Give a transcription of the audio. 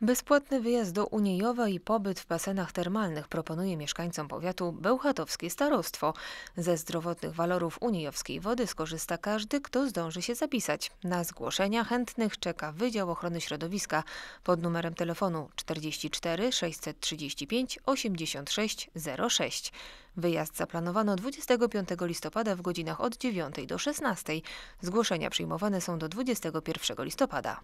Bezpłatny wyjazd do Uniejowa i pobyt w basenach termalnych proponuje mieszkańcom powiatu Bełchatowskie Starostwo. Ze zdrowotnych walorów uniejowskiej wody skorzysta każdy, kto zdąży się zapisać. Na zgłoszenia chętnych czeka Wydział Ochrony Środowiska pod numerem telefonu 44 635 86 06. Wyjazd zaplanowano 25 listopada w godzinach od 9 do 16. Zgłoszenia przyjmowane są do 21 listopada.